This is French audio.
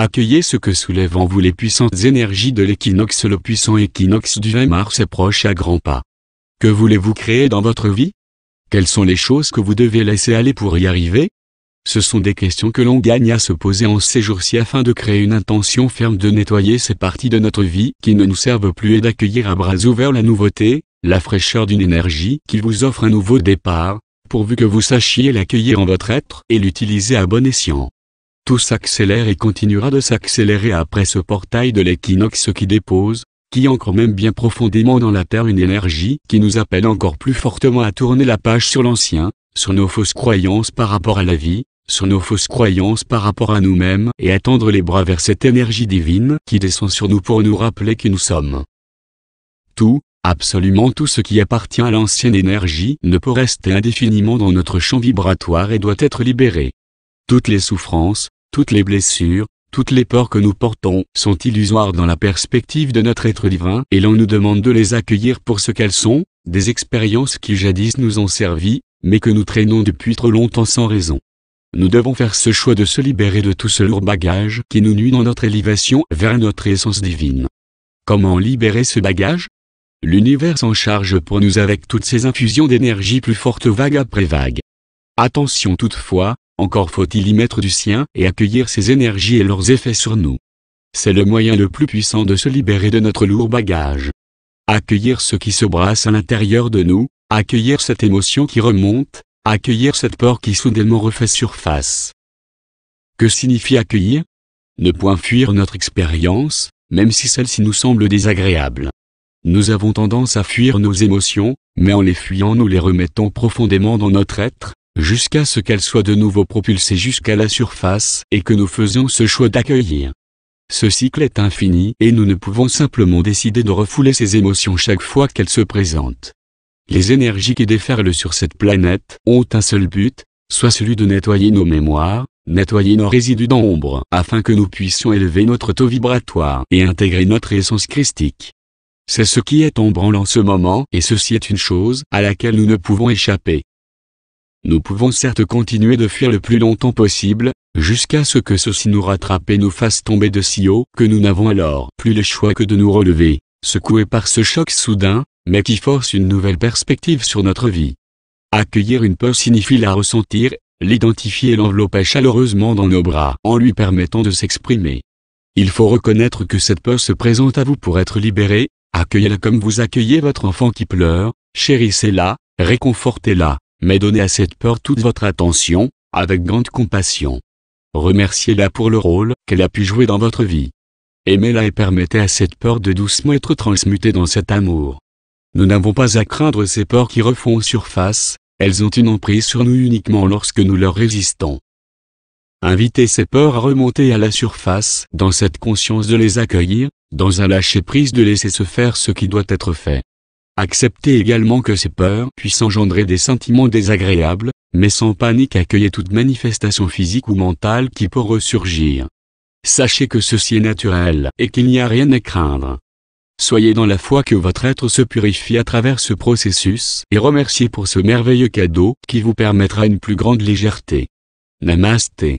Accueillez ce que soulèvent en vous les puissantes énergies de l'équinoxe. Le puissant équinoxe du 20 mars est proche à grands pas. Que voulez-vous créer dans votre vie Quelles sont les choses que vous devez laisser aller pour y arriver Ce sont des questions que l'on gagne à se poser en ces jours-ci afin de créer une intention ferme de nettoyer ces parties de notre vie qui ne nous servent plus et d'accueillir à bras ouverts la nouveauté, la fraîcheur d'une énergie qui vous offre un nouveau départ, pourvu que vous sachiez l'accueillir en votre être et l'utiliser à bon escient. Tout s'accélère et continuera de s'accélérer après ce portail de l'équinoxe qui dépose, qui ancre même bien profondément dans la Terre une énergie qui nous appelle encore plus fortement à tourner la page sur l'ancien, sur nos fausses croyances par rapport à la vie, sur nos fausses croyances par rapport à nous-mêmes et à tendre les bras vers cette énergie divine qui descend sur nous pour nous rappeler qui nous sommes. Tout, absolument tout ce qui appartient à l'ancienne énergie ne peut rester indéfiniment dans notre champ vibratoire et doit être libéré. Toutes les souffrances, toutes les blessures, toutes les peurs que nous portons sont illusoires dans la perspective de notre être divin et l'on nous demande de les accueillir pour ce qu'elles sont, des expériences qui jadis nous ont servi, mais que nous traînons depuis trop longtemps sans raison. Nous devons faire ce choix de se libérer de tout ce lourd bagage qui nous nuit dans notre élévation vers notre essence divine. Comment libérer ce bagage L'univers s'en charge pour nous avec toutes ces infusions d'énergie plus fortes vague après vague. Attention toutefois, encore faut-il y mettre du sien et accueillir ses énergies et leurs effets sur nous. C'est le moyen le plus puissant de se libérer de notre lourd bagage. Accueillir ce qui se brasse à l'intérieur de nous, accueillir cette émotion qui remonte, accueillir cette peur qui soudainement refait surface. Que signifie accueillir Ne point fuir notre expérience, même si celle-ci nous semble désagréable. Nous avons tendance à fuir nos émotions, mais en les fuyant nous les remettons profondément dans notre être, jusqu'à ce qu'elle soit de nouveau propulsée jusqu'à la surface et que nous faisions ce choix d'accueillir. Ce cycle est infini et nous ne pouvons simplement décider de refouler ces émotions chaque fois qu'elles se présentent. Les énergies qui déferlent sur cette planète ont un seul but, soit celui de nettoyer nos mémoires, nettoyer nos résidus d'ombre, afin que nous puissions élever notre taux vibratoire et intégrer notre essence christique. C'est ce qui est en branle en ce moment, et ceci est une chose à laquelle nous ne pouvons échapper. Nous pouvons certes continuer de fuir le plus longtemps possible, jusqu'à ce que ceci nous rattrape et nous fasse tomber de si haut que nous n'avons alors plus le choix que de nous relever, secoués par ce choc soudain, mais qui force une nouvelle perspective sur notre vie. Accueillir une peur signifie la ressentir, l'identifier et l'envelopper chaleureusement dans nos bras en lui permettant de s'exprimer. Il faut reconnaître que cette peur se présente à vous pour être libérée, accueillez-la comme vous accueillez votre enfant qui pleure, chérissez-la, réconfortez-la mais donnez à cette peur toute votre attention, avec grande compassion. Remerciez-la pour le rôle qu'elle a pu jouer dans votre vie. Aimez-la et permettez à cette peur de doucement être transmutée dans cet amour. Nous n'avons pas à craindre ces peurs qui refont surface, elles ont une emprise sur nous uniquement lorsque nous leur résistons. Invitez ces peurs à remonter à la surface, dans cette conscience de les accueillir, dans un lâcher-prise de laisser se faire ce qui doit être fait. Acceptez également que ces peurs puissent engendrer des sentiments désagréables, mais sans panique accueillez toute manifestation physique ou mentale qui peut ressurgir. Sachez que ceci est naturel et qu'il n'y a rien à craindre. Soyez dans la foi que votre être se purifie à travers ce processus et remerciez pour ce merveilleux cadeau qui vous permettra une plus grande légèreté. Namasté.